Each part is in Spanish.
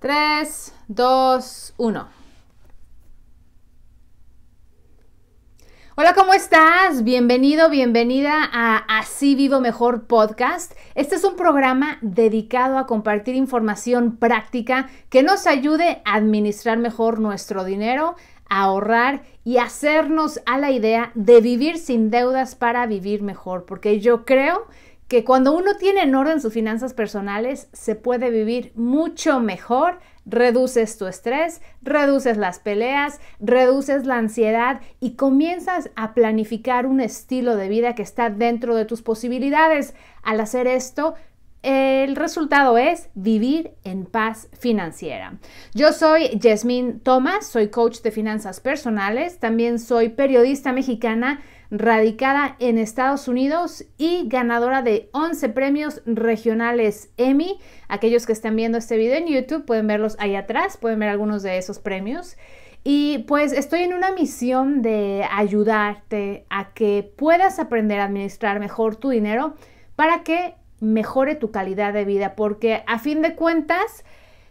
3, 2, 1. Hola, ¿cómo estás? Bienvenido, bienvenida a Así Vivo Mejor Podcast. Este es un programa dedicado a compartir información práctica que nos ayude a administrar mejor nuestro dinero, a ahorrar y hacernos a la idea de vivir sin deudas para vivir mejor, porque yo creo que cuando uno tiene en orden sus finanzas personales, se puede vivir mucho mejor, reduces tu estrés, reduces las peleas, reduces la ansiedad y comienzas a planificar un estilo de vida que está dentro de tus posibilidades. Al hacer esto, el resultado es vivir en paz financiera. Yo soy Yasmín Thomas, soy coach de finanzas personales, también soy periodista mexicana radicada en Estados Unidos y ganadora de 11 premios regionales Emmy. Aquellos que están viendo este video en YouTube pueden verlos ahí atrás, pueden ver algunos de esos premios. Y pues estoy en una misión de ayudarte a que puedas aprender a administrar mejor tu dinero para que mejore tu calidad de vida, porque a fin de cuentas,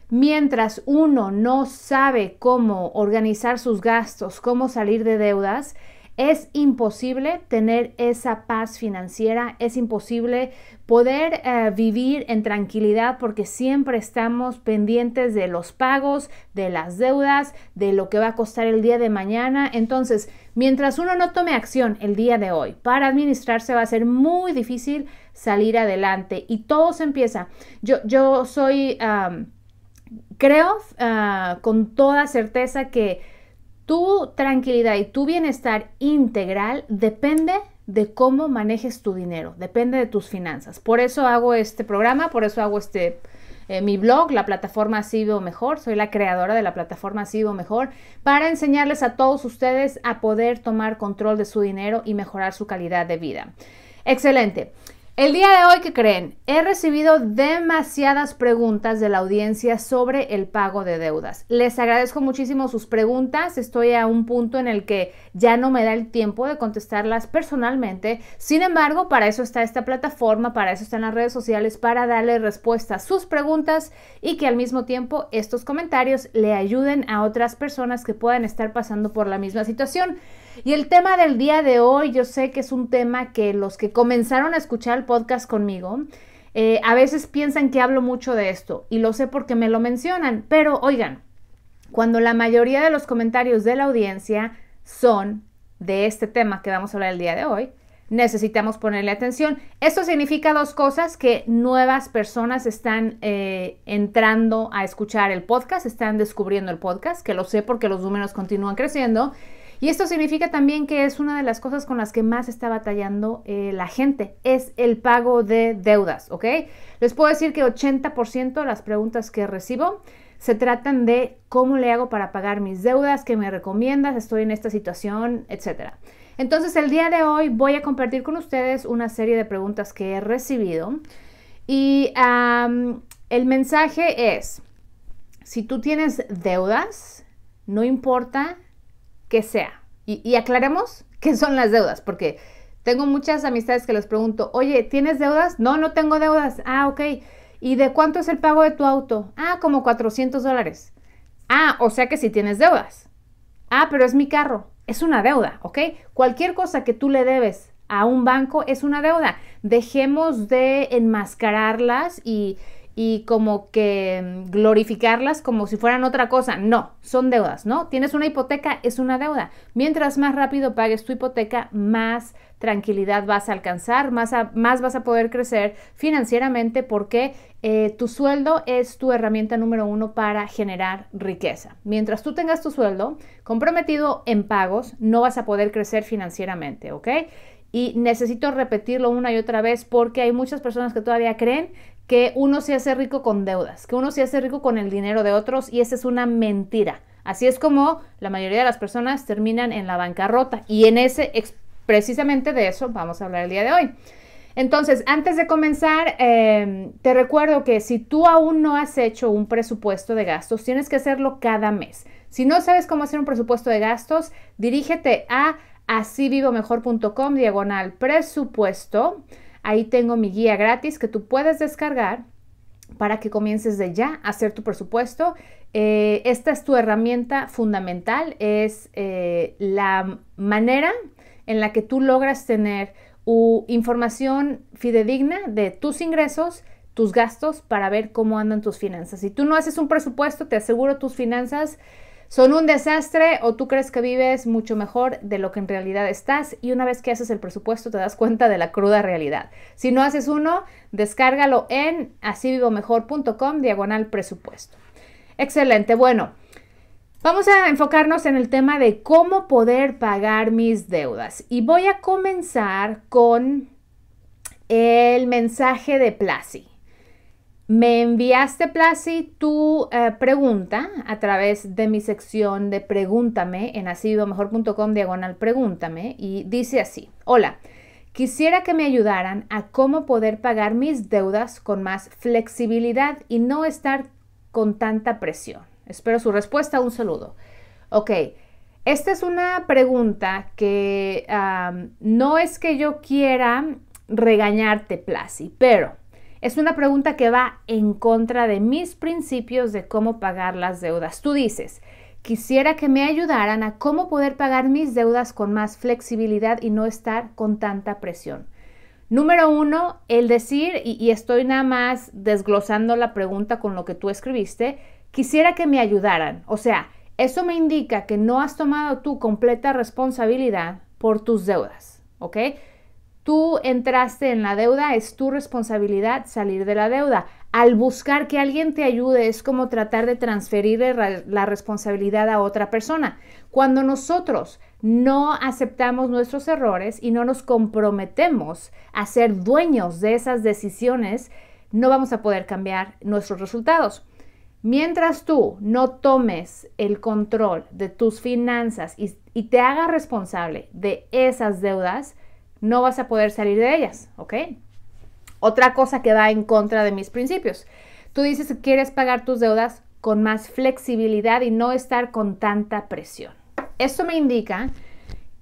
mientras uno no sabe cómo organizar sus gastos, cómo salir de deudas, es imposible tener esa paz financiera, es imposible poder eh, vivir en tranquilidad porque siempre estamos pendientes de los pagos, de las deudas, de lo que va a costar el día de mañana. Entonces, mientras uno no tome acción el día de hoy para administrarse, va a ser muy difícil salir adelante y todo se empieza. Yo, yo soy, creo ah, con toda certeza que tu tranquilidad y tu bienestar integral depende de cómo manejes tu dinero, depende de tus finanzas. Por eso hago este programa, por eso hago este eh, mi blog, la plataforma Sivo Mejor, soy la creadora de la plataforma Sivo Mejor, para enseñarles a todos ustedes a poder tomar control de su dinero y mejorar su calidad de vida. Excelente. El día de hoy, ¿qué creen? He recibido demasiadas preguntas de la audiencia sobre el pago de deudas. Les agradezco muchísimo sus preguntas. Estoy a un punto en el que ya no me da el tiempo de contestarlas personalmente. Sin embargo, para eso está esta plataforma, para eso están las redes sociales, para darle respuesta a sus preguntas y que al mismo tiempo estos comentarios le ayuden a otras personas que puedan estar pasando por la misma situación. Y el tema del día de hoy, yo sé que es un tema que los que comenzaron a escuchar el podcast conmigo, eh, a veces piensan que hablo mucho de esto y lo sé porque me lo mencionan, pero oigan, cuando la mayoría de los comentarios de la audiencia son de este tema que vamos a hablar el día de hoy, necesitamos ponerle atención. Esto significa dos cosas, que nuevas personas están eh, entrando a escuchar el podcast, están descubriendo el podcast, que lo sé porque los números continúan creciendo, y esto significa también que es una de las cosas con las que más está batallando eh, la gente, es el pago de deudas, ¿ok? Les puedo decir que 80% de las preguntas que recibo se tratan de cómo le hago para pagar mis deudas, qué me recomiendas, estoy en esta situación, etcétera. Entonces el día de hoy voy a compartir con ustedes una serie de preguntas que he recibido y el mensaje es, si tú tienes deudas, no importa sea. Y, aclaremos qué son las deudas, porque tengo muchas amistades que les pregunto, oye, ¿tienes deudas? No, no tengo deudas. Ah, ok. ¿Y de cuánto es el pago de tu auto? Ah, como 400 dólares. Ah, o sea que si tienes deudas. Ah, pero es mi carro. Es una deuda, ¿ok? Cualquier cosa que tú le debes a un banco es una deuda. Dejemos de enmascararlas y y como que mm, glorificarlas como si fueran otra cosa. No, son deudas, ¿no? Tienes una hipoteca, es una deuda. Mientras más rápido pagues tu hipoteca, más tranquilidad vas a alcanzar, más, más vas a poder crecer financieramente porque eh, tu sueldo es tu herramienta número uno para generar riqueza. Mientras tú tengas tu sueldo comprometido en pagos, no vas a poder crecer financieramente, ¿ok? Y necesito repetirlo una y otra vez porque hay muchas personas que todavía creen que uno se hace rico con deudas, que uno se hace rico con el dinero de otros y esa es una mentira. Así es como la mayoría de las personas terminan en la bancarrota y en ese precisamente de eso vamos a hablar el día de hoy. Entonces, antes de comenzar, em, te recuerdo que si tú aún no has hecho un presupuesto de gastos, tienes que hacerlo cada mes. Si no sabes cómo hacer un presupuesto de gastos, dirígete a asivivomejor.com diagonal presupuesto. Ahí tengo mi guía gratis que tú puedes descargar para que comiences de ya a hacer tu presupuesto. Eh, esta es tu herramienta fundamental, es eh, la manera en la que tú logras tener información fidedigna de tus ingresos, tus gastos para ver cómo andan tus finanzas. Si tú no haces un presupuesto, te aseguro tus finanzas son un desastre o tú crees que vives mucho mejor de lo que en realidad estás y una vez que haces el presupuesto te das cuenta de la cruda realidad. Si no haces uno, descárgalo en asivivomejor.com diagonal presupuesto. Excelente, bueno. Vamos a enfocarnos en el tema de cómo poder pagar mis deudas y voy a comenzar con el mensaje de Plasi. Me enviaste, Plasi, tu eh, pregunta a través de mi sección de Pregúntame en asidomejor.com diagonal Pregúntame y dice así, hola, quisiera que me ayudaran a cómo poder pagar mis deudas con más flexibilidad y no estar con tanta presión. Espero su respuesta, un saludo. Ok, esta es una pregunta que no es que yo quiera regañarte, Plasi, pero es una pregunta que va en contra de mis principios de cómo pagar las deudas. Tú dices, quisiera que me ayudaran a cómo poder pagar mis deudas con más flexibilidad y no estar con tanta presión. Número uno, el decir, y, estoy nada más desglosando la pregunta con lo que tú escribiste, quisiera que me ayudaran. O sea, eso me indica que no has tomado tu completa responsabilidad por tus deudas, ¿ok? Tú entraste en la deuda, es tu responsabilidad salir de la deuda. Al buscar que alguien te ayude es como tratar de transferir la responsabilidad a otra persona. Cuando nosotros no aceptamos nuestros errores y no nos comprometemos a ser dueños de esas decisiones, no vamos a poder cambiar nuestros resultados. Mientras tú no tomes el control de tus finanzas y, te hagas responsable de esas deudas, no vas a poder salir de ellas, ¿ok? Otra cosa que va en contra de mis principios. Tú dices que quieres pagar tus deudas con más flexibilidad y no estar con tanta presión. Esto me indica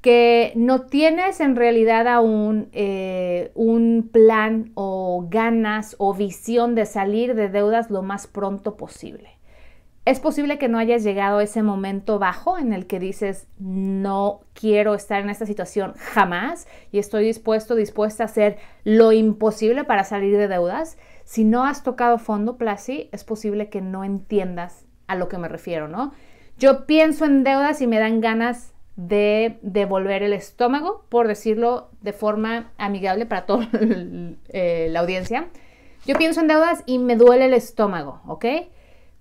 que no tienes en realidad aún eh, un plan o ganas o visión de salir de deudas lo más pronto posible. Es posible que no hayas llegado a ese momento bajo en el que dices, no quiero estar en esta situación jamás y estoy dispuesto, dispuesta a hacer lo imposible para salir de deudas. Si no has tocado fondo, Plasi, es posible que no entiendas a lo que me refiero, ¿no? Yo pienso en deudas y me dan ganas de devolver el estómago, por decirlo de forma amigable para toda la audiencia. Yo pienso en deudas y me duele el estómago, ¿ok?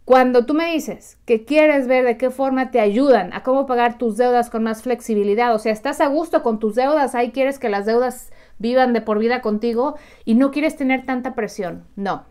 Cuando tú me dices que quieres ver de qué forma te ayudan a cómo pagar tus deudas con más flexibilidad, o sea, estás a gusto con tus deudas, ahí quieres que las deudas vivan de por vida contigo y no quieres tener tanta presión. No,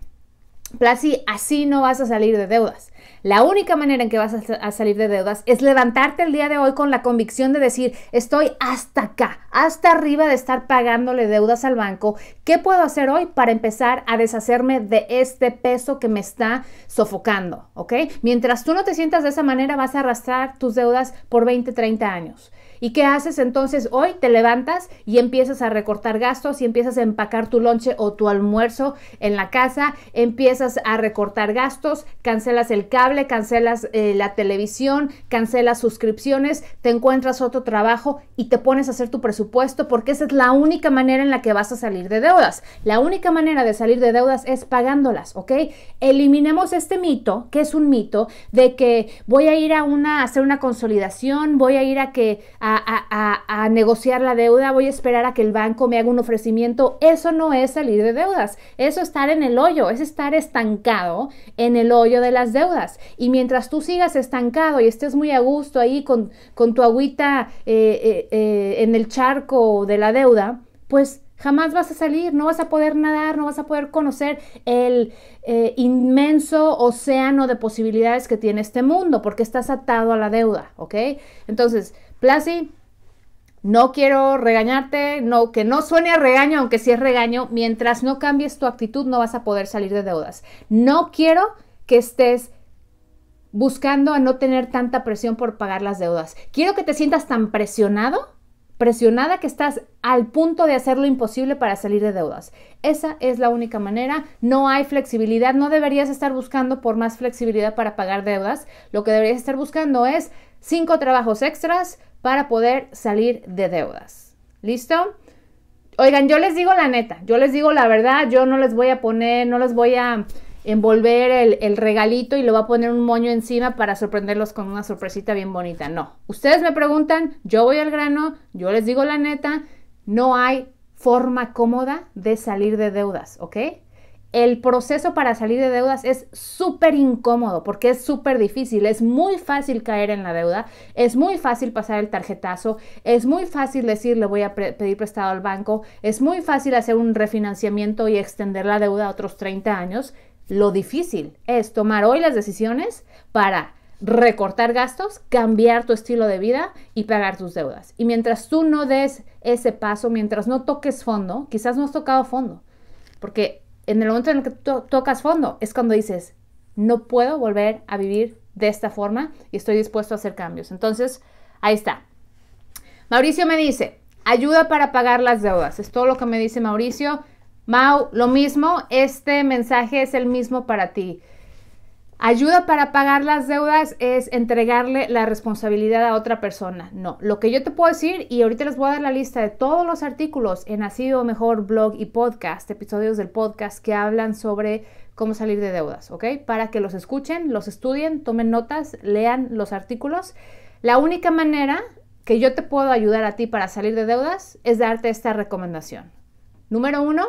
Plasi, así no vas a salir de deudas. La única manera en que vas a, salir de deudas es levantarte el día de hoy con la convicción de decir, estoy hasta acá, hasta arriba de estar pagándole deudas al banco. ¿Qué puedo hacer hoy para empezar a deshacerme de este peso que me está sofocando? okay? Mientras tú no te sientas de esa manera, vas a arrastrar tus deudas por 20, 30 años. ¿Y qué haces entonces hoy? Te levantas y empiezas a recortar gastos y empiezas a empacar tu lonche o tu almuerzo en la casa, empiezas a recortar gastos, cancelas el cable, cancelas eh, la televisión, cancelas suscripciones, te encuentras otro trabajo y te pones a hacer tu presupuesto porque esa es la única manera en la que vas a salir de deudas. La única manera de salir de deudas es pagándolas, ¿ok? Eliminemos este mito, que es un mito, de que voy a ir a una hacer una consolidación, voy a ir a que a, negociar la deuda, voy a esperar a que el banco me haga un ofrecimiento. Eso no es salir de deudas, eso es estar en el hoyo, es estar estancado en el hoyo de las deudas. Y mientras tú sigas estancado y estés muy a gusto ahí con, tu agüita eh, eh, eh, en el charco de la deuda, pues jamás vas a salir, no vas a poder nadar, no vas a poder conocer el inmenso océano de posibilidades que tiene este mundo, porque estás atado a la deuda, ¿ok? Entonces, Plasi, no quiero regañarte, no, que no suene a regaño, aunque sí es regaño, mientras no cambies tu actitud no vas a poder salir de deudas. No quiero que estés buscando a no tener tanta presión por pagar las deudas. Quiero que te sientas tan presionado, presionada que estás al punto de hacer lo imposible para salir de deudas. Esa es la única manera. No hay flexibilidad. No deberías estar buscando por más flexibilidad para pagar deudas. Lo que deberías estar buscando es cinco trabajos extras, para poder salir de deudas. ¿Listo? Oigan, yo les digo la neta, yo les digo la verdad, yo no les voy a poner, no les voy a envolver el, regalito y lo voy a poner un moño encima para sorprenderlos con una sorpresita bien bonita. No, ustedes me preguntan, yo voy al grano, yo les digo la neta, no hay forma cómoda de salir de deudas, ¿ok? el proceso para salir de deudas es súper incómodo porque es súper difícil, es muy fácil caer en la deuda, es muy fácil pasar el tarjetazo, es muy fácil decir le voy a pedir prestado al banco, es muy fácil hacer un refinanciamiento y extender la deuda a otros 30 años. Lo difícil es tomar hoy las decisiones para recortar gastos, cambiar tu estilo de vida y pagar tus deudas. Y mientras tú no des ese paso, mientras no toques fondo, quizás no has tocado fondo, porque en el momento en el que tocas fondo, es cuando dices, no puedo volver a vivir de esta forma y estoy dispuesto a hacer cambios. Entonces, ahí está. Mauricio me dice, ayuda para pagar las deudas. Es todo lo que me dice Mauricio. Mau, lo mismo, este mensaje es el mismo para ti. Ayuda para pagar las deudas es entregarle la responsabilidad a otra persona. No, lo que yo te puedo decir, y ahorita les voy a dar la lista de todos los artículos en Así Mejor blog y podcast, episodios del podcast que hablan sobre cómo salir de deudas, ¿ok? Para que los escuchen, los estudien, tomen notas, lean los artículos. La única manera que yo te puedo ayudar a ti para salir de deudas es darte esta recomendación. Número uno,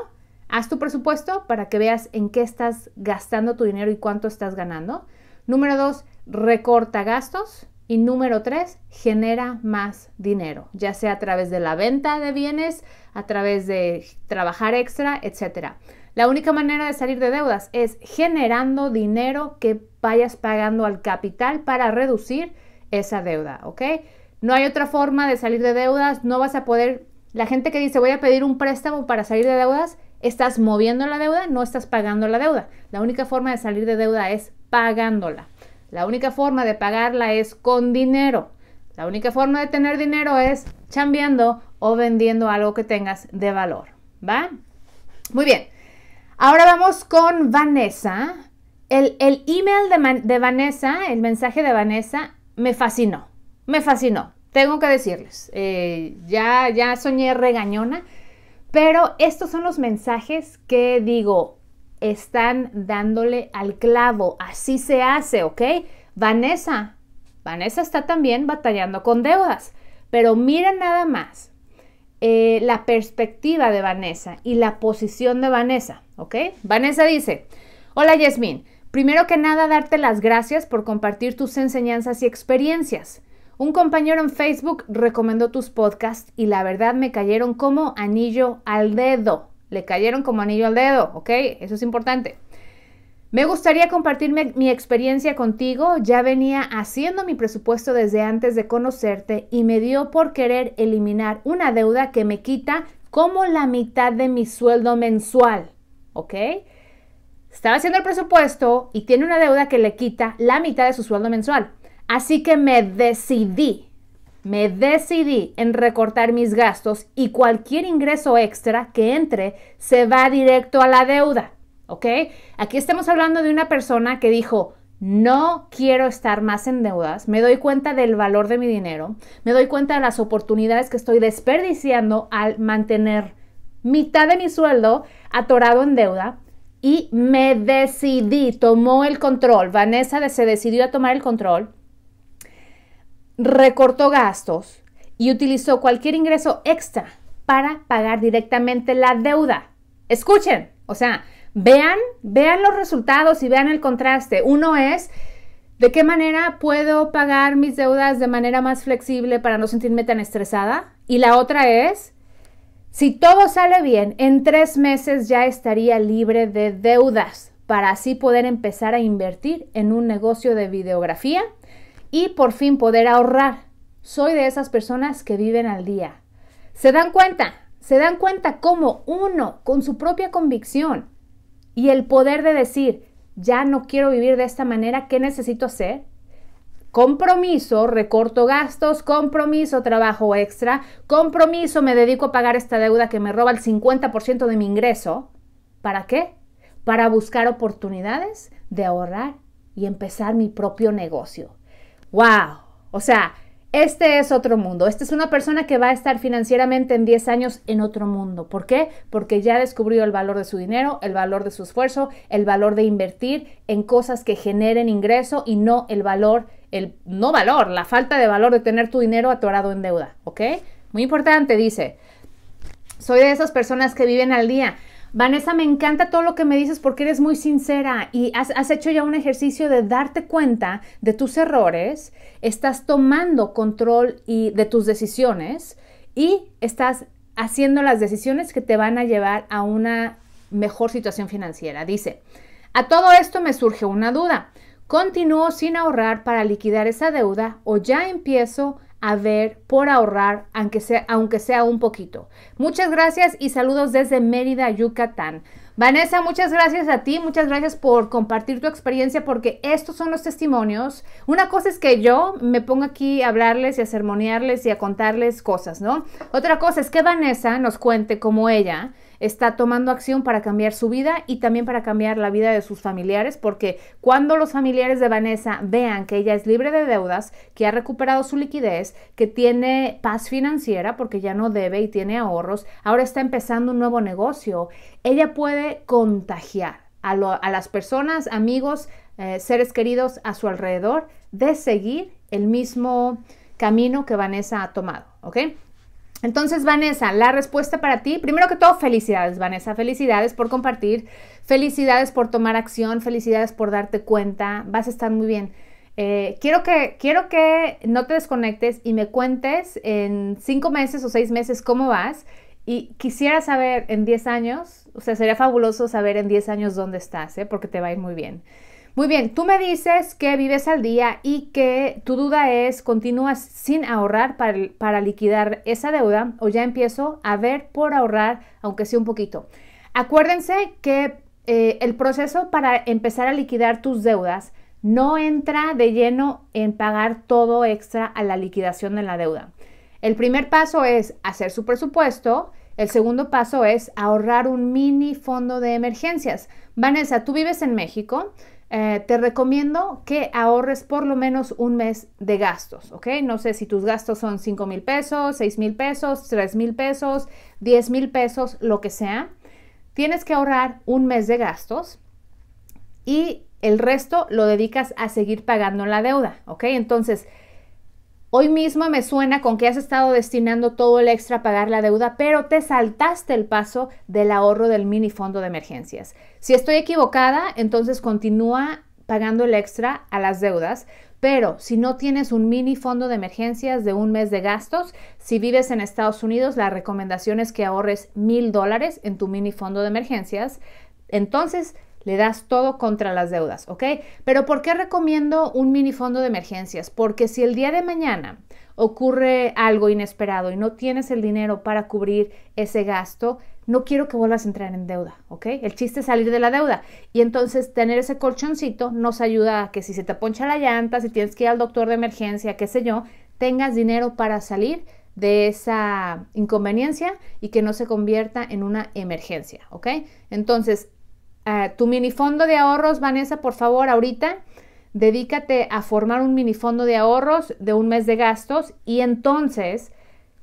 Haz tu presupuesto para que veas en qué estás gastando tu dinero y cuánto estás ganando. Número dos, recorta gastos. Y número tres, genera más dinero, ya sea a través de la venta de bienes, a través de trabajar extra, etc. La única manera de salir de deudas es generando dinero que vayas pagando al capital para reducir esa deuda, ¿ok? No hay otra forma de salir de deudas, no vas a poder... La gente que dice voy a pedir un préstamo para salir de deudas, estás moviendo la deuda, no estás pagando la deuda. La única forma de salir de deuda es pagándola. La única forma de pagarla es con dinero. La única forma de tener dinero es chambeando o vendiendo algo que tengas de valor. ¿Va? Muy bien. Ahora vamos con Vanessa. El, email de, Vanessa, el mensaje de Vanessa, me fascinó. Me fascinó. Tengo que decirles. Eh, ya, ya soñé regañona pero estos son los mensajes que digo, están dándole al clavo, así se hace, ¿ok? Vanessa, Vanessa está también batallando con deudas, pero mira nada más eh, la perspectiva de Vanessa y la posición de Vanessa, ¿ok? Vanessa dice, hola Yasmin, primero que nada darte las gracias por compartir tus enseñanzas y experiencias. Un compañero en Facebook recomendó tus podcasts y la verdad me cayeron como anillo al dedo. Le cayeron como anillo al dedo, ¿ok? Eso es importante. Me gustaría compartirme mi experiencia contigo. Ya venía haciendo mi presupuesto desde antes de conocerte y me dio por querer eliminar una deuda que me quita como la mitad de mi sueldo mensual. ¿Ok? Estaba haciendo el presupuesto y tiene una deuda que le quita la mitad de su sueldo mensual. Así que me decidí, me decidí en recortar mis gastos y cualquier ingreso extra que entre se va directo a la deuda. ¿Ok? Aquí estamos hablando de una persona que dijo, no quiero estar más en deudas, me doy cuenta del valor de mi dinero, me doy cuenta de las oportunidades que estoy desperdiciando al mantener mitad de mi sueldo atorado en deuda y me decidí, tomó el control, Vanessa se decidió a tomar el control recortó gastos y utilizó cualquier ingreso extra para pagar directamente la deuda. Escuchen, o sea, vean, vean los resultados y vean el contraste. Uno es ¿De qué manera puedo pagar mis deudas de manera más flexible para no sentirme tan estresada? Y la otra es, si todo sale bien, en tres meses ya estaría libre de deudas para así poder empezar a invertir en un negocio de videografía y por fin poder ahorrar. Soy de esas personas que viven al día. Se dan cuenta, se dan cuenta cómo uno, con su propia convicción y el poder de decir, ya no quiero vivir de esta manera, ¿qué necesito hacer? Compromiso, recorto gastos, compromiso, trabajo extra, compromiso, me dedico a pagar esta deuda que me roba el 50% de mi ingreso. ¿Para qué? Para buscar oportunidades de ahorrar y empezar mi propio negocio wow, o sea, este es otro mundo. Esta es una persona que va a estar financieramente en 10 años en otro mundo. ¿Por qué? Porque ya descubrió el valor de su dinero, el valor de su esfuerzo, el valor de invertir en cosas que generen ingreso y no el valor, el no valor, la falta de valor de tener tu dinero atorado en deuda. ¿Ok? Muy importante, dice. Soy de esas personas que viven al día. Vanessa, me encanta todo lo que me dices porque eres muy sincera y has, hecho ya un ejercicio de darte cuenta de tus errores, estás tomando control y de tus decisiones y estás haciendo las decisiones que te van a llevar a una mejor situación financiera. Dice, a todo esto me surge una duda. ¿Continúo sin ahorrar para liquidar esa deuda o ya empiezo a ver por ahorrar, aunque sea, aunque sea un poquito. Muchas gracias y saludos desde Mérida, Yucatán. Vanessa, muchas gracias a ti, muchas gracias por compartir tu experiencia porque estos son los testimonios. Una cosa es que yo me pongo aquí a hablarles y a sermonearles y a contarles cosas, ¿no? Otra cosa es que Vanessa nos cuente como ella está tomando acción para cambiar su vida y también para cambiar la vida de sus familiares, porque cuando los familiares de Vanessa vean que ella es libre de deudas, que ha recuperado su liquidez, que tiene paz financiera porque ya no debe y tiene ahorros, ahora está empezando un nuevo negocio, ella puede contagiar a, las personas, amigos, eh, seres queridos a su alrededor de seguir el mismo camino que Vanessa ha tomado, ¿ok? Entonces, Vanessa, la respuesta para ti, primero que todo, felicidades, Vanessa, felicidades por compartir, felicidades por tomar acción, felicidades por darte cuenta, vas a estar muy bien. Eh, quiero, que, quiero que no te desconectes y me cuentes en cinco meses o seis meses cómo vas y quisiera saber en diez años, o sea, sería fabuloso saber en diez años dónde estás, ¿eh? porque te va a ir muy bien. Muy bien, tú me dices que vives al día y que tu duda es, ¿continúas sin ahorrar para, liquidar esa deuda o ya empiezo a ver por ahorrar, aunque sea un poquito? Acuérdense que eh, el proceso para empezar a liquidar tus deudas no entra de lleno en pagar todo extra a la liquidación de la deuda. El primer paso es hacer su presupuesto, el segundo paso es ahorrar un mini fondo de emergencias. Vanessa, tú vives en México, eh, te recomiendo que ahorres por lo menos un mes de gastos, ¿ok? No sé si tus gastos son 5 mil pesos, 6 mil pesos, 3 mil pesos, 10 mil pesos, lo que sea. Tienes que ahorrar un mes de gastos y el resto lo dedicas a seguir pagando la deuda, ¿ok? Entonces, Hoy mismo me suena con que has estado destinando todo el extra a pagar la deuda, pero te saltaste el paso del ahorro del mini fondo de emergencias. Si estoy equivocada, entonces continúa pagando el extra a las deudas, pero si no tienes un mini fondo de emergencias de un mes de gastos, si vives en Estados Unidos, la recomendación es que ahorres mil dólares en tu mini fondo de emergencias. Entonces, le das todo contra las deudas, ¿ok? Pero ¿por qué recomiendo un mini fondo de emergencias? Porque si el día de mañana ocurre algo inesperado y no tienes el dinero para cubrir ese gasto, no quiero que vuelvas a entrar en deuda, ¿ok? El chiste es salir de la deuda. Y entonces tener ese colchoncito nos ayuda a que si se te poncha la llanta, si tienes que ir al doctor de emergencia, qué sé yo, tengas dinero para salir de esa inconveniencia y que no se convierta en una emergencia, ¿ok? Entonces, Ah, tu minifondo de ahorros, Vanessa, por favor, ahorita dedícate a formar un minifondo de ahorros de un mes de gastos y entonces,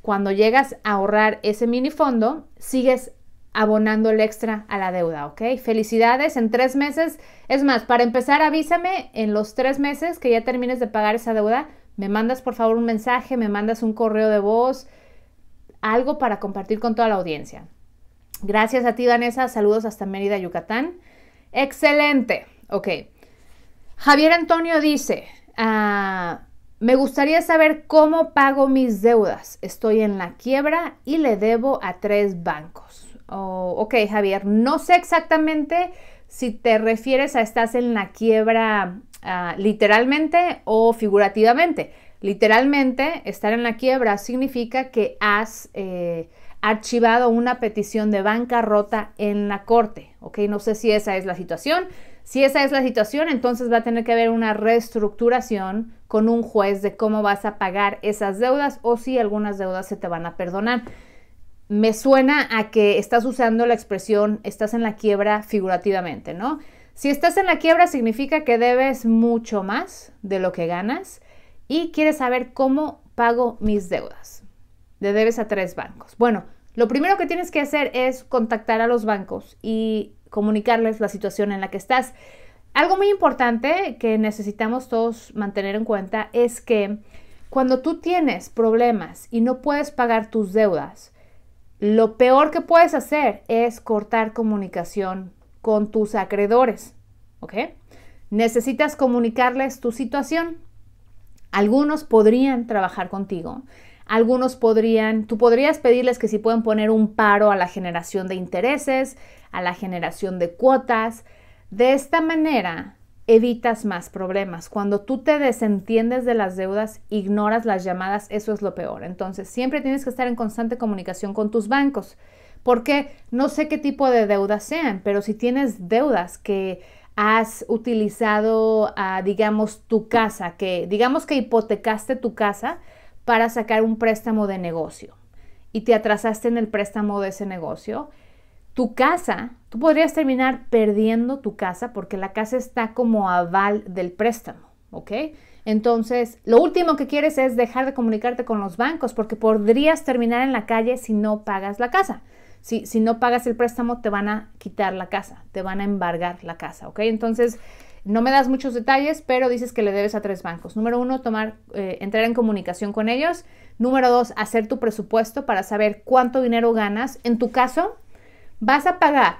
cuando llegas a ahorrar ese minifondo, sigues abonando el extra a la deuda, ¿ok? Felicidades, en tres meses, es más, para empezar, avísame en los tres meses que ya termines de pagar esa deuda, me mandas por favor un mensaje, me mandas un correo de voz, algo para compartir con toda la audiencia. Gracias a ti, Vanessa. Saludos hasta Mérida, Yucatán. Excelente. Ok. Javier Antonio dice, ah, me gustaría saber cómo pago mis deudas. Estoy en la quiebra y le debo a tres bancos. Oh, ok, Javier, no sé exactamente si te refieres a estás en la quiebra ah, literalmente o figurativamente. Literalmente, estar en la quiebra significa que has... Eh, archivado una petición de bancarrota en la corte. Ok, no sé si esa es la situación. Si esa es la situación, entonces va a tener que haber una reestructuración con un juez de cómo vas a pagar esas deudas o si algunas deudas se te van a perdonar. Me suena a que estás usando la expresión estás en la quiebra figurativamente, ¿no? Si estás en la quiebra significa que debes mucho más de lo que ganas y quieres saber cómo pago mis deudas de debes a tres bancos. Bueno, lo primero que tienes que hacer es contactar a los bancos y comunicarles la situación en la que estás. Algo muy importante que necesitamos todos mantener en cuenta es que cuando tú tienes problemas y no puedes pagar tus deudas, lo peor que puedes hacer es cortar comunicación con tus acreedores, ¿ok? Necesitas comunicarles tu situación. Algunos podrían trabajar contigo algunos podrían, tú podrías pedirles que si pueden poner un paro a la generación de intereses, a la generación de cuotas. De esta manera evitas más problemas. Cuando tú te desentiendes de las deudas, ignoras las llamadas, eso es lo peor. Entonces, siempre tienes que estar en constante comunicación con tus bancos, porque no sé qué tipo de deudas sean, pero si tienes deudas que has utilizado, digamos, tu casa, que digamos que hipotecaste tu casa, para sacar un préstamo de negocio y te atrasaste en el préstamo de ese negocio, tu casa, tú podrías terminar perdiendo tu casa porque la casa está como aval del préstamo, ¿ok? Entonces, lo último que quieres es dejar de comunicarte con los bancos porque podrías terminar en la calle si no pagas la casa. Si, si no pagas el préstamo, te van a quitar la casa, te van a embargar la casa, ¿ok? Entonces, no me das muchos detalles, pero dices que le debes a tres bancos. Número uno, tomar, eh, entrar en comunicación con ellos. Número dos, hacer tu presupuesto para saber cuánto dinero ganas. En tu caso, vas a pagar,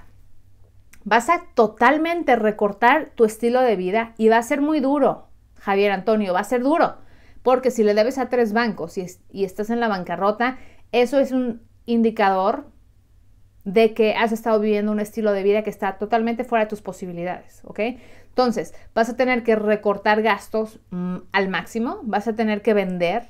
vas a totalmente recortar tu estilo de vida y va a ser muy duro, Javier Antonio, va a ser duro. Porque si le debes a tres bancos y estás en la bancarrota, eso es un indicador de que has estado viviendo un estilo de vida que está totalmente fuera de tus posibilidades, ¿ok? Entonces, vas a tener que recortar gastos mm, al máximo, vas a tener que vender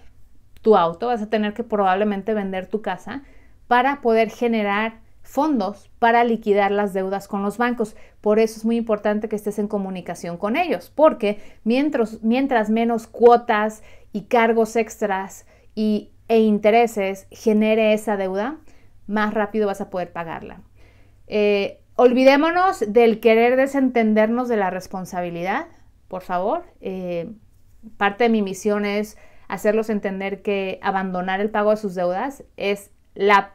tu auto, vas a tener que probablemente vender tu casa para poder generar fondos para liquidar las deudas con los bancos. Por eso es muy importante que estés en comunicación con ellos, porque mientras, mientras menos cuotas y cargos extras y, e intereses genere esa deuda, más rápido vas a poder pagarla. Eh, olvidémonos del querer desentendernos de la responsabilidad, por favor. Eh, parte de mi misión es hacerlos entender que abandonar el pago de sus deudas es la,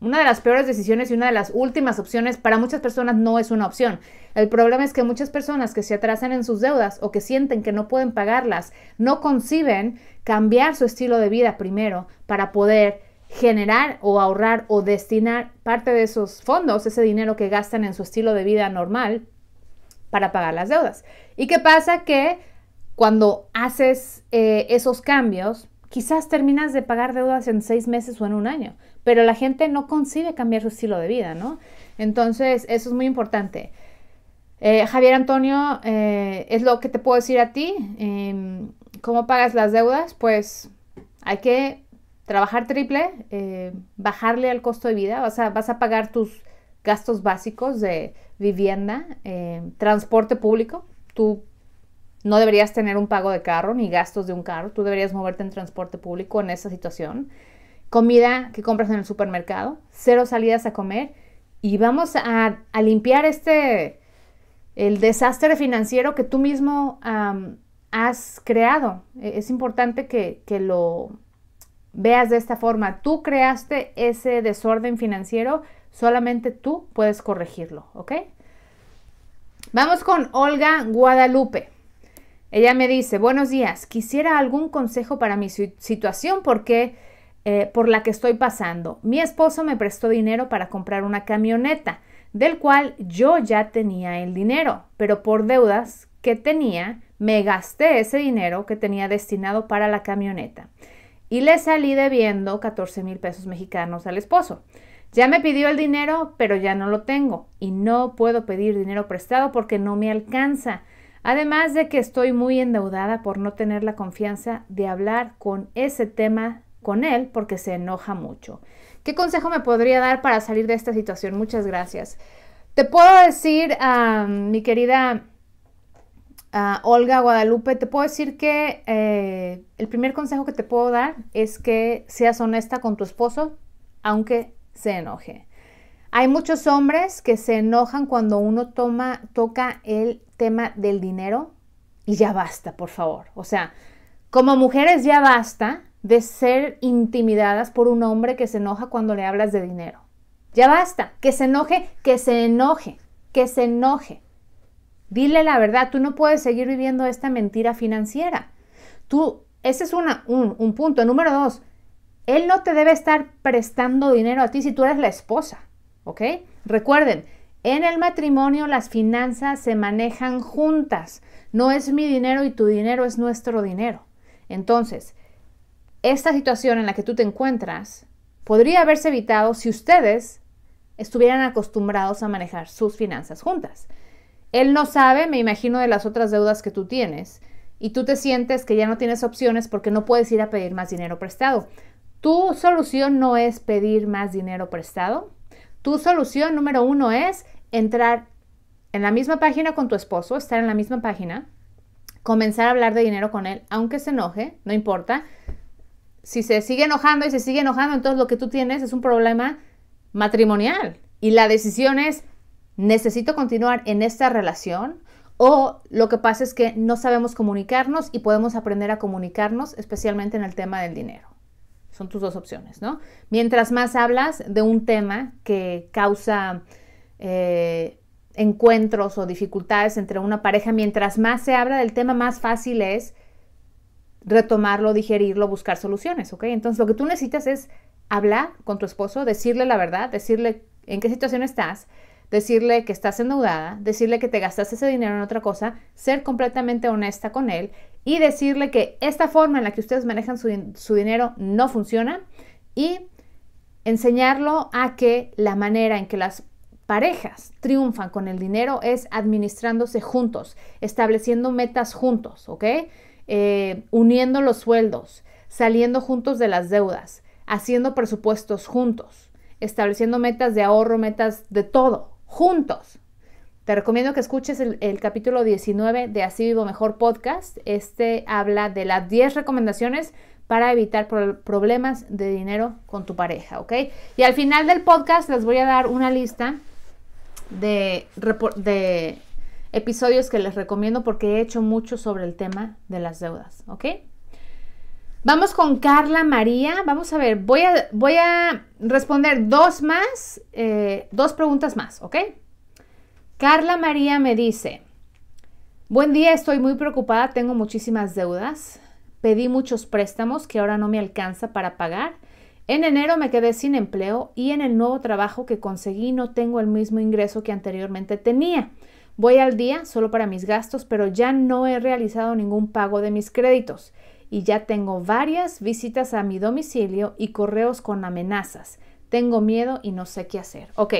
una de las peores decisiones y una de las últimas opciones. Para muchas personas no es una opción. El problema es que muchas personas que se atrasan en sus deudas o que sienten que no pueden pagarlas, no conciben cambiar su estilo de vida primero para poder generar o ahorrar o destinar parte de esos fondos, ese dinero que gastan en su estilo de vida normal para pagar las deudas. ¿Y qué pasa? Que cuando haces eh, esos cambios, quizás terminas de pagar deudas en seis meses o en un año, pero la gente no consigue cambiar su estilo de vida, ¿no? Entonces, eso es muy importante. Eh, Javier Antonio, eh, es lo que te puedo decir a ti. Em, ¿Cómo pagas las deudas? Pues hay que trabajar triple, eh, bajarle al costo de vida, vas a, vas a pagar tus gastos básicos de vivienda, eh, transporte público, tú no deberías tener un pago de carro ni gastos de un carro, tú deberías moverte en transporte público en esa situación, comida que compras en el supermercado, cero salidas a comer y vamos a, limpiar este, el desastre financiero que tú mismo has creado. E, es importante que lo veas de esta forma. Tú creaste ese desorden financiero, solamente tú puedes corregirlo, ¿ok? Vamos con Olga Guadalupe. Ella me dice, buenos días, quisiera algún consejo para mi situación porque, eh, por la que estoy pasando. Mi esposo me prestó dinero para comprar una camioneta, del cual yo ya tenía el dinero, pero por deudas que tenía, me gasté ese dinero que tenía destinado para la camioneta y le salí debiendo 14 mil pesos mexicanos al esposo. Ya me pidió el dinero, pero ya no lo tengo y no puedo pedir dinero prestado porque no me alcanza. Además de que estoy muy endeudada por no tener la confianza de hablar con ese tema con él porque se enoja mucho. ¿Qué consejo me podría dar para salir de esta situación? Muchas gracias. Te puedo decir, mi querida Ah, Olga Guadalupe, te puedo decir que eh, el primer consejo que te puedo dar es que seas honesta con tu esposo, aunque se enoje. Hay muchos hombres que se enojan cuando uno toma, toca el tema del dinero y ya basta, por favor. O sea, como mujeres ya basta de ser intimidadas por un hombre que se enoja cuando le hablas de dinero. Ya basta, que se enoje, que se enoje, que se enoje. Dile la verdad, tú no puedes seguir viviendo esta mentira financiera. Tú, ese es un, punto. Número dos, él no te debe estar prestando dinero a ti si tú eres la esposa, ¿ok? Recuerden, en el matrimonio las finanzas se manejan juntas. No es mi dinero y tu dinero es nuestro dinero. Entonces, esta situación en la que tú te encuentras podría haberse evitado si ustedes estuvieran acostumbrados a manejar sus finanzas juntas. Él no sabe, me imagino, de las otras deudas que tú tienes y tú te sientes que ya no tienes opciones porque no puedes ir a pedir más dinero prestado. Tu solución no es pedir más dinero prestado. Tu solución número uno es entrar en la misma página con tu esposo, estar en la misma página, comenzar a hablar de dinero con él, aunque se enoje, no importa. Si se sigue enojando y se sigue enojando, entonces lo que tú tienes es un problema matrimonial. Y la decisión es, necesito continuar en esta relación o lo que pasa es que no sabemos comunicarnos y podemos aprender a comunicarnos, especialmente en el tema del dinero. Son tus dos opciones, ¿no? Mientras más hablas de un tema que causa eh, encuentros o dificultades entre una pareja, mientras más se habla del tema, más fácil es retomarlo, digerirlo, buscar soluciones, ¿ok? Entonces lo que tú necesitas es hablar con tu esposo, decirle la verdad, decirle en qué situación estás, decirle que estás endeudada, decirle que te gastaste ese dinero en otra cosa, ser completamente honesta con él y decirle que esta forma en la que ustedes manejan su, dinero no funciona y enseñarlo a que la manera en que las parejas triunfan con el dinero es administrándose juntos, estableciendo metas juntos, ¿ok? Eh, uniendo los sueldos, saliendo juntos de las deudas, haciendo presupuestos juntos, estableciendo metas de ahorro, metas de todo, juntos. Te recomiendo que escuches el, capítulo 19 de Así Vivo Mejor Podcast. Este habla de las 10 recomendaciones para evitar problemas de dinero con tu pareja, ¿ok? Y al final del podcast les voy a dar una lista de, de episodios que les recomiendo porque he hecho mucho sobre el tema de las deudas, ¿ok? Vamos con Carla María. Vamos a ver, voy a, responder dos más, eh, dos preguntas más, ¿ok? Carla María me dice, buen día, estoy muy preocupada, tengo muchísimas deudas, pedí muchos préstamos que ahora no me alcanza para pagar. En enero me quedé sin empleo y en el nuevo trabajo que conseguí no tengo el mismo ingreso que anteriormente tenía. Voy al día solo para mis gastos, pero ya no he realizado ningún pago de mis créditos y ya tengo varias visitas a mi domicilio y correos con amenazas. Tengo miedo y no sé qué hacer. Ok.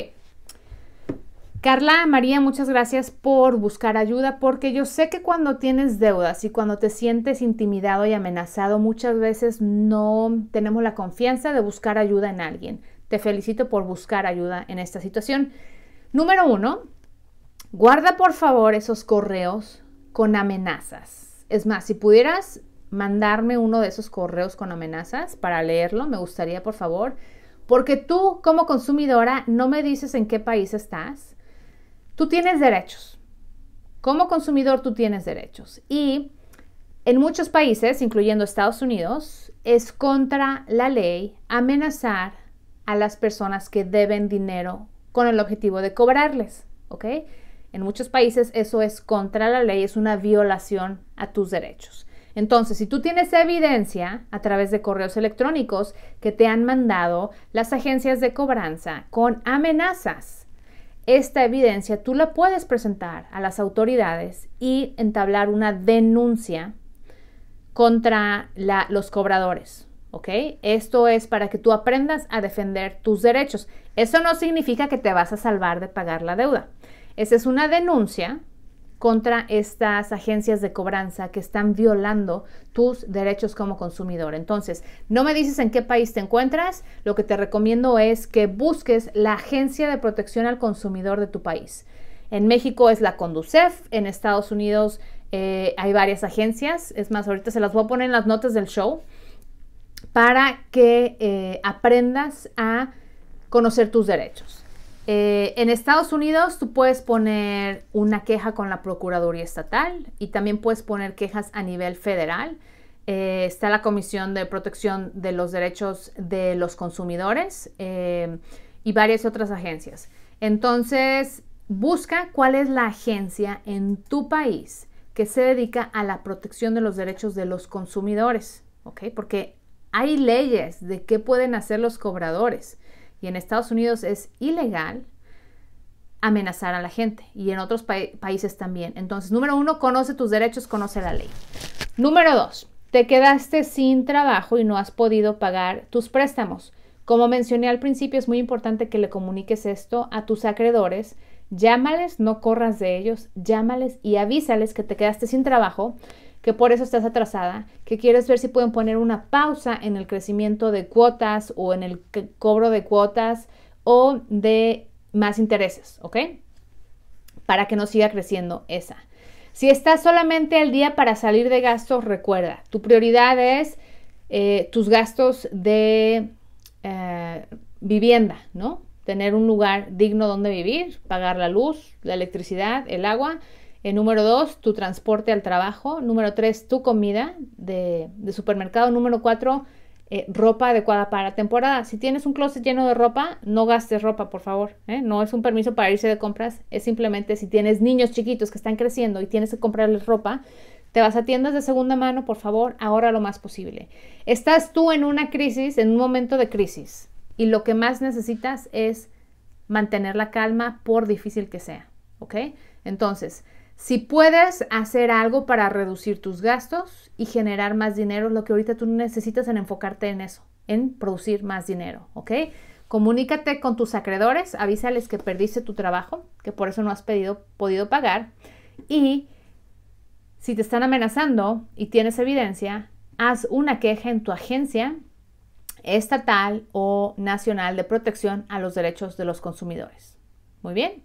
Carla, María, muchas gracias por buscar ayuda porque yo sé que cuando tienes deudas y cuando te sientes intimidado y amenazado, muchas veces no tenemos la confianza de buscar ayuda en alguien. Te felicito por buscar ayuda en esta situación. Número uno, guarda por favor esos correos con amenazas. Es más, si pudieras, mandarme uno de esos correos con amenazas para leerlo, me gustaría por favor, porque tú como consumidora no me dices en qué país estás. Tú tienes derechos. Como consumidor tú tienes derechos. Y en muchos países, incluyendo Estados Unidos, es contra la ley amenazar a las personas que deben dinero con el objetivo de cobrarles, ¿ok? En muchos países eso es contra la ley, es una violación a tus derechos. Entonces, si tú tienes evidencia a través de correos electrónicos que te han mandado las agencias de cobranza con amenazas, esta evidencia tú la puedes presentar a las autoridades y entablar una denuncia contra los cobradores. ¿Ok? Esto es para que tú aprendas a defender tus derechos. Eso no significa que te vas a salvar de pagar la deuda. Esa es una denuncia contra estas agencias de cobranza que están violando tus derechos como consumidor. Entonces, no me dices en qué país te encuentras, lo que te recomiendo es que busques la agencia de protección al consumidor de tu país. En México es la Conducef, en Estados Unidos eh, hay varias agencias, es más, ahorita se las voy a poner en las notas del show para que eh, aprendas a conocer tus derechos. Eh, en Estados Unidos tú puedes poner una queja con la Procuraduría Estatal y también puedes poner quejas a nivel federal. Eh, está la Comisión de Protección de los Derechos de los Consumidores eh, y varias otras agencias. Entonces, busca cuál es la agencia en tu país que se dedica a la protección de los derechos de los consumidores, Porque hay leyes de qué pueden hacer los cobradores y en Estados Unidos es ilegal amenazar a la gente y en otros países también. Entonces, número uno, conoce tus derechos, conoce la ley. Número dos, te quedaste sin trabajo y no has podido pagar tus préstamos. Como mencioné al principio, es muy importante que le comuniques esto a tus acreedores. Llámales, no corras de ellos, llámales y avísales que te quedaste sin trabajo que por eso estás atrasada, que quieres ver si pueden poner una pausa en el crecimiento de cuotas o en el cobro de cuotas o de más intereses, ¿ok? Para que no siga creciendo esa. Si estás solamente al día para salir de gastos, recuerda, tu prioridad es eh, tus gastos de eh, vivienda, ¿no? Tener un lugar digno donde vivir, pagar la luz, la electricidad, el agua eh, número dos, tu transporte al trabajo. Número tres, tu comida de, supermercado. Número cuatro, eh, ropa adecuada para temporada. Si tienes un closet lleno de ropa, no gastes ropa, por favor. ¿eh? No es un permiso para irse de compras. Es simplemente si tienes niños chiquitos que están creciendo y tienes que comprarles ropa, te vas a tiendas de segunda mano, por favor, ahora lo más posible. Estás tú en una crisis, en un momento de crisis, y lo que más necesitas es mantener la calma por difícil que sea. ¿Ok? Entonces, si puedes hacer algo para reducir tus gastos y generar más dinero, lo que ahorita tú necesitas en enfocarte en eso, en producir más dinero, ¿ok? Comunícate con tus acreedores, avísales que perdiste tu trabajo, que por eso no has pedido, podido pagar. Y si te están amenazando y tienes evidencia, haz una queja en tu agencia estatal o nacional de protección a los derechos de los consumidores. Muy bien.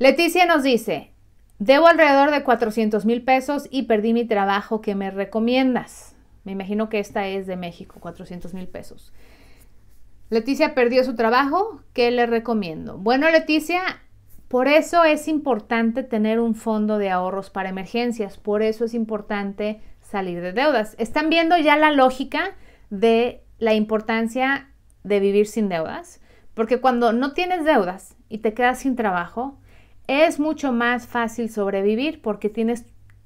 Leticia nos dice, Debo alrededor de 400 mil pesos y perdí mi trabajo que me recomiendas. Me imagino que esta es de México, 400 mil pesos. Leticia perdió su trabajo, ¿qué le recomiendo? Bueno, Leticia, por eso es importante tener un fondo de ahorros para emergencias, por eso es importante salir de deudas. Están viendo ya la lógica de la importancia de vivir sin deudas, porque cuando no tienes deudas y te quedas sin trabajo, es mucho más fácil sobrevivir porque tienes,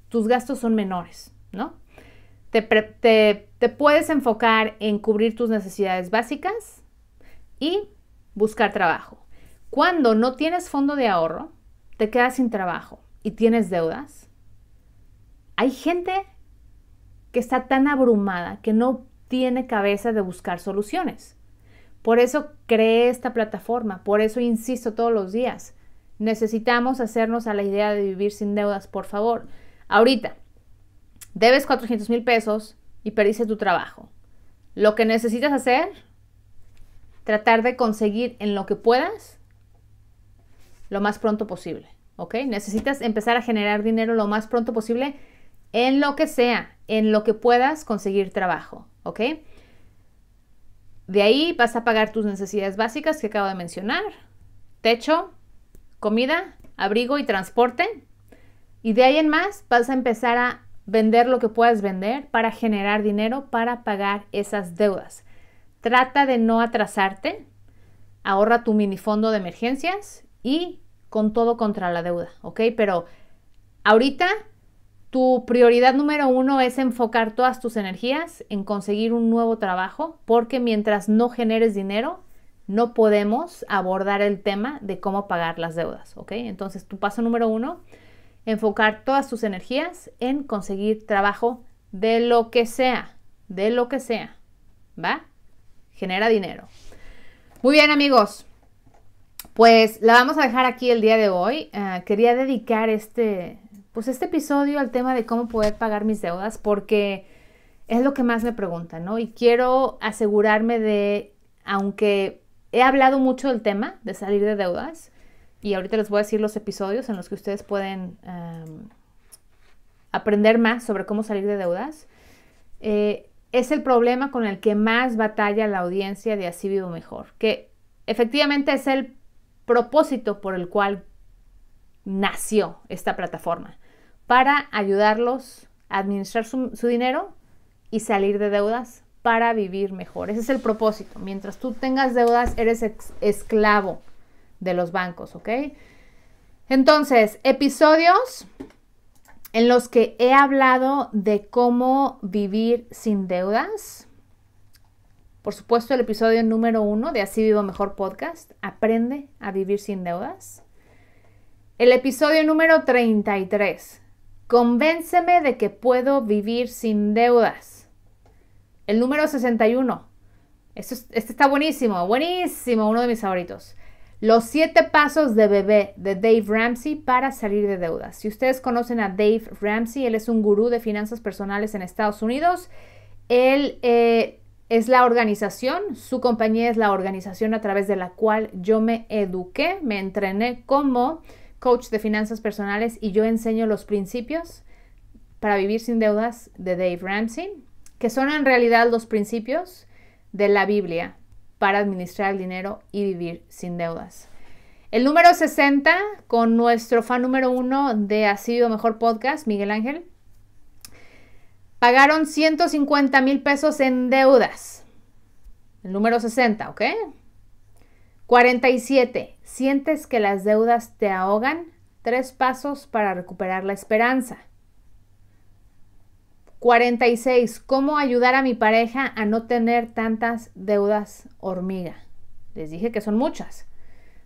tus gastos son menores, ¿no? Te, te puedes enfocar en cubrir tus necesidades básicas y buscar trabajo. Cuando no tienes fondo de ahorro, te quedas sin trabajo y tienes deudas. Hay gente que está tan abrumada que no tiene cabeza de buscar soluciones. Por eso creé esta plataforma, por eso insisto todos los días. Necesitamos hacernos a la idea de vivir sin deudas, por favor. Ahorita, debes 400 mil pesos y perdiste tu trabajo. Lo que necesitas hacer, tratar de conseguir en lo que puedas lo más pronto posible. ¿Ok? Necesitas empezar a generar dinero lo más pronto posible en lo que sea, en lo que puedas conseguir trabajo. ¿Ok? De ahí vas a pagar tus necesidades básicas que acabo de mencionar. Techo, comida, abrigo y transporte. Y de ahí en más vas a empezar a vender lo que puedas vender para generar dinero para pagar esas deudas. Trata de no atrasarte, ahorra tu minifondo de emergencias y con todo contra la deuda, ¿ok? Pero ahorita tu prioridad número uno es enfocar todas tus energías en conseguir un nuevo trabajo, porque mientras no generes dinero, no podemos abordar el tema de cómo pagar las deudas, ¿ok? Entonces, tu paso número uno, enfocar todas tus energías en conseguir trabajo de lo que sea, de lo que sea, ¿va? Genera dinero. Muy bien, amigos. Pues la vamos a dejar aquí el día de hoy. Eh, quería dedicar este, pues este episodio al tema de cómo poder pagar mis deudas porque es lo que más me preguntan, ¿no? Y quiero asegurarme de, aunque he hablado mucho del tema de salir de deudas y ahorita les voy a decir los episodios en los que ustedes pueden em, aprender más sobre cómo salir de deudas. Eh, es el problema con el que más batalla la audiencia de Así Vivo Mejor, que efectivamente es el propósito por el cual nació esta plataforma, para ayudarlos a administrar su dinero y salir de deudas para vivir mejor. Ese es el propósito. Mientras tú tengas deudas, eres esclavo de los bancos, ¿ok? Entonces, episodios en los que he hablado de cómo vivir sin deudas. Por supuesto, el episodio número uno de Así Vivo Mejor Podcast, Aprende a Vivir sin Deudas. El episodio número 33, Convénceme de que puedo vivir sin deudas. El número 61. este está buenísimo, buenísimo, uno de mis favoritos. Los siete pasos de bebé de Dave Ramsey para salir de deudas. Si ustedes conocen a Dave Ramsey, él es un gurú de finanzas personales en Estados Unidos. Él eh, es la organización, su compañía es la organización a través de la cual yo me eduqué, me entrené como coach de finanzas personales y yo enseño los principios para vivir sin deudas de Dave Ramsey que son en realidad los principios de la Biblia para administrar el dinero y vivir sin deudas. El número 60 con nuestro fan número uno de Ha sido Mejor Podcast, Miguel Ángel. Pagaron 150 mil pesos en deudas. El número 60, ¿ok? 47. ¿Sientes que las deudas te ahogan? Tres pasos para recuperar la esperanza. 46. ¿Cómo ayudar a mi pareja a no tener tantas deudas hormiga? Les dije que son muchas.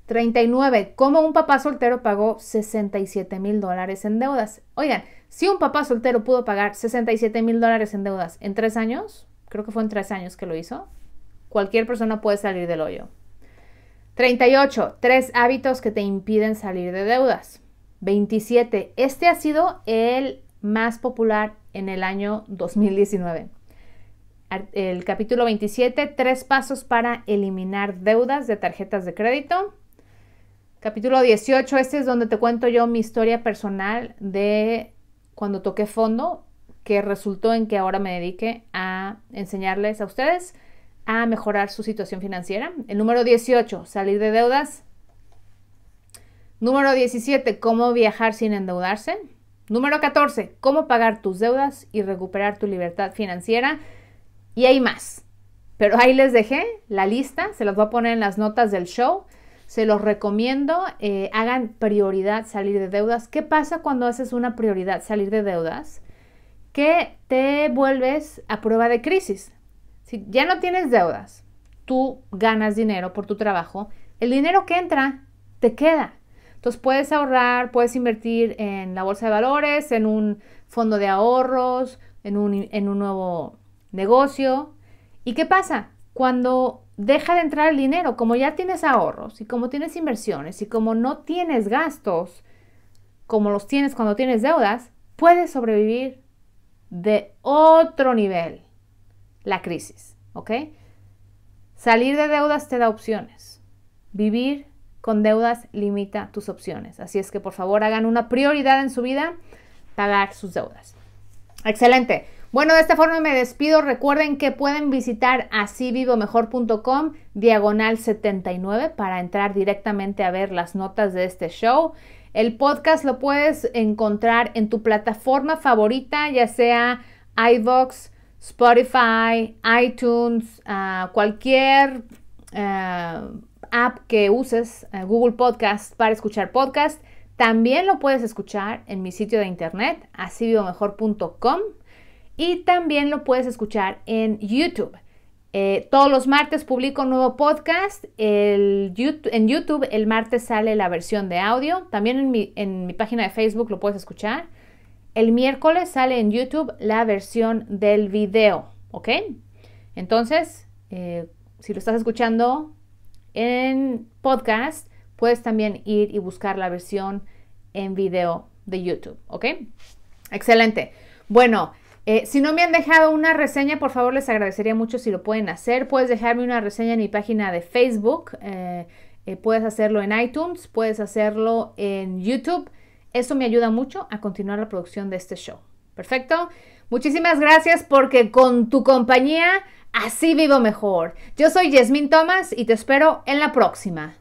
39. ¿Cómo un papá soltero pagó 67 mil dólares en deudas? Oigan, si un papá soltero pudo pagar 67 mil dólares en deudas en tres años, creo que fue en tres años que lo hizo, cualquier persona puede salir del hoyo. 38. Tres hábitos que te impiden salir de deudas. 27. Este ha sido el más popular en el año 2019. El capítulo 27, tres pasos para eliminar deudas de tarjetas de crédito. Capítulo 18, este es donde te cuento yo mi historia personal de cuando toqué fondo, que resultó en que ahora me dedique a enseñarles a ustedes a mejorar su situación financiera. El número 18, salir de deudas. Número 17, cómo viajar sin endeudarse. Número 14, cómo pagar tus deudas y recuperar tu libertad financiera. Y hay más. Pero ahí les dejé la lista, se los voy a poner en las notas del show. Se los recomiendo, eh, hagan prioridad salir de deudas. ¿Qué pasa cuando haces una prioridad salir de deudas? Que te vuelves a prueba de crisis. Si ya no tienes deudas, tú ganas dinero por tu trabajo, el dinero que entra te queda entonces puedes ahorrar, puedes invertir en la bolsa de valores, en un fondo de ahorros, en un, nuevo negocio. ¿Y qué pasa? Cuando deja de entrar el dinero, como ya tienes ahorros y como tienes inversiones y como no tienes gastos, como los tienes cuando tienes deudas, puedes sobrevivir de otro nivel la crisis, ¿ok? Salir de deudas te da opciones. Vivir con deudas limita tus opciones. Así es que por favor hagan una prioridad en su vida, pagar sus deudas. Excelente. Bueno, de esta forma me despido. Recuerden que pueden visitar asivivomejor.com diagonal 79 para entrar directamente a ver las notas de este show. El podcast lo puedes encontrar en tu plataforma favorita, ya sea iVox, Spotify, iTunes, ah, cualquier eh, app que uses, eh, Google Podcast, para escuchar podcast. También lo puedes escuchar en mi sitio de internet, asivivomejor.com. Y también lo puedes escuchar en YouTube. Eh, todos los martes publico un nuevo podcast. en YouTube el martes sale la versión de audio. También en mi, página de Facebook lo puedes escuchar. El miércoles sale en YouTube la versión del video. ¿Ok? Entonces, eh, si lo estás escuchando en podcast, puedes también ir y buscar la versión en video de YouTube, ¿ok? Excelente. Bueno, eh, si no me han dejado una reseña, por favor les agradecería mucho si lo pueden hacer. Puedes dejarme una reseña en mi página de Facebook, eh, eh, puedes hacerlo en iTunes, puedes hacerlo en YouTube. Eso me ayuda mucho a continuar la producción de este show. Perfecto. Muchísimas gracias porque con tu compañía Así vivo mejor. Yo soy Yasmín Thomas y te espero en la próxima.